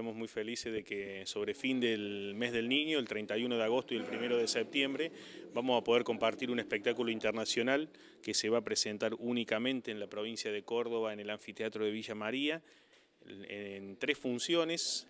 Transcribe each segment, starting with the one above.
Estamos muy felices de que sobre fin del mes del niño, el 31 de agosto y el 1 de septiembre, vamos a poder compartir un espectáculo internacional que se va a presentar únicamente en la provincia de Córdoba, en el anfiteatro de Villa María, en tres funciones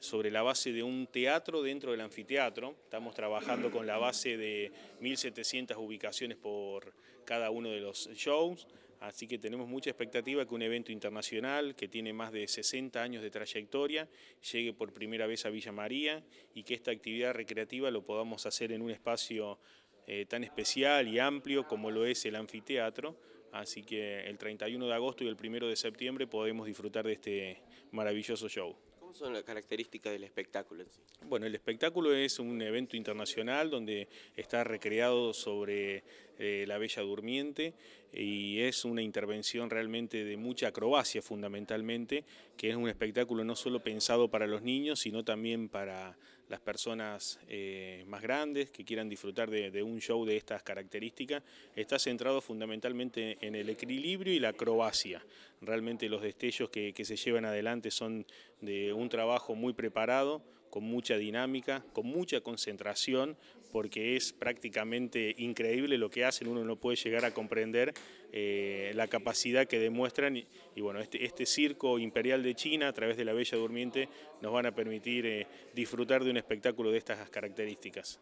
sobre la base de un teatro dentro del anfiteatro. Estamos trabajando con la base de 1.700 ubicaciones por cada uno de los shows. Así que tenemos mucha expectativa que un evento internacional que tiene más de 60 años de trayectoria llegue por primera vez a Villa María y que esta actividad recreativa lo podamos hacer en un espacio eh, tan especial y amplio como lo es el anfiteatro. Así que el 31 de agosto y el 1 de septiembre podemos disfrutar de este maravilloso show. ¿Cómo son las características del espectáculo Bueno, el espectáculo es un evento internacional donde está recreado sobre eh, la Bella Durmiente, y es una intervención realmente de mucha acrobacia fundamentalmente, que es un espectáculo no solo pensado para los niños, sino también para las personas eh, más grandes que quieran disfrutar de, un show de estas características, está centrado fundamentalmente en el equilibrio y la acrobacia. Realmente los destellos que, que se llevan adelante son de un trabajo muy preparado, con mucha dinámica, con mucha concentración, porque es prácticamente increíble lo que hacen, uno no puede llegar a comprender eh, la capacidad que demuestran y, bueno, este, este, circo imperial de China a través de la Bella Durmiente nos van a permitir eh, disfrutar de un espectáculo de estas características.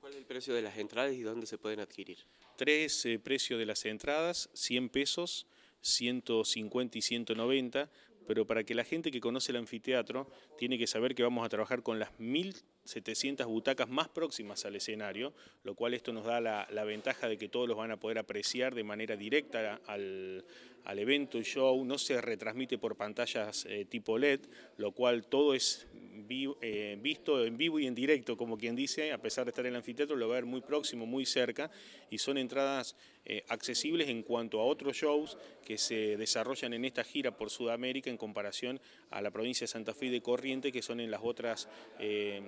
¿Cuál es el precio de las entradas y dónde se pueden adquirir? Tres eh, precios de las entradas, 100 pesos, 150 y 190 pero para que la gente que conoce el anfiteatro tiene que saber que vamos a trabajar con las 1.700 butacas más próximas al escenario, lo cual esto nos da la, ventaja de que todos los van a poder apreciar de manera directa al, evento y show, no se retransmite por pantallas eh, tipo LED, lo cual todo es eh, visto en vivo y en directo, como quien dice, a pesar de estar en el anfiteatro, lo va a ver muy próximo, muy cerca, y son entradas eh, accesibles en cuanto a otros shows que se desarrollan en esta gira por Sudamérica en comparación a la provincia de Santa Fe y de Corriente, que son en las otras... Eh,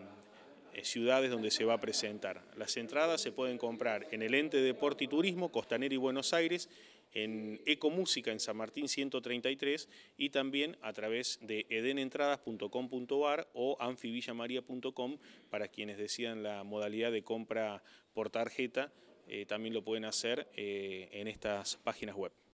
ciudades donde se va a presentar. Las entradas se pueden comprar en el ente de Deporte y Turismo, Costanera y Buenos Aires, en Ecomúsica en San Martín 133 y también a través de edenentradas.com.ar o anfibillamaria.com para quienes decidan la modalidad de compra por tarjeta, eh, también lo pueden hacer eh, en estas páginas web.